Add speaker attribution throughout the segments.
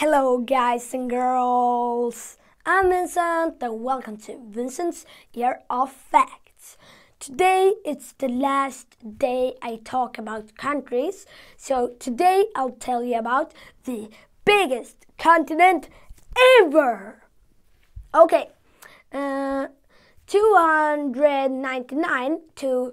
Speaker 1: Hello, guys and girls. I'm Vincent, and welcome to Vincent's Year of Facts. Today it's the last day I talk about countries, so today I'll tell you about the biggest continent ever. Okay, uh, 299 to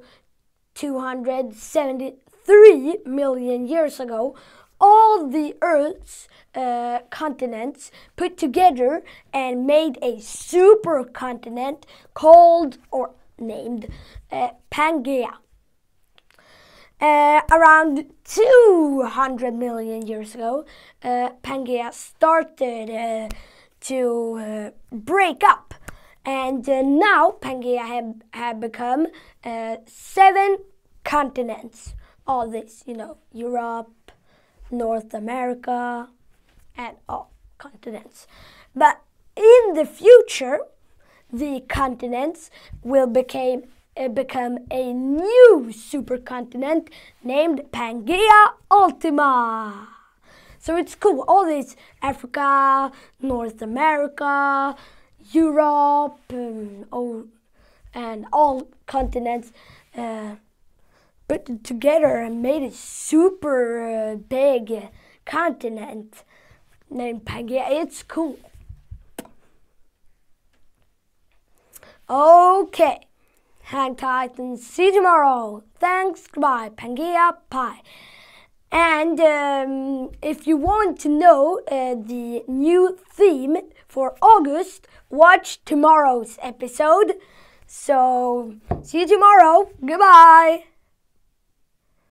Speaker 1: 273 million years ago all the Earth's uh, continents put together and made a supercontinent called or named uh, Pangaea. Uh, around 200 million years ago, uh, Pangaea started uh, to uh, break up. And uh, now Pangaea have, have become seven continents all this, you know, Europe, North America, and all continents. But in the future, the continents will became, uh, become a new supercontinent named Pangea Ultima. So it's cool. All these Africa, North America, Europe, um, and all continents uh, put together and made a super uh, big continent named Pangea. It's cool. Okay. Hang tight and see you tomorrow. Thanks, goodbye, Pangea Pie. And um, if you want to know uh, the new theme for August, watch tomorrow's episode. So, see you tomorrow. Goodbye.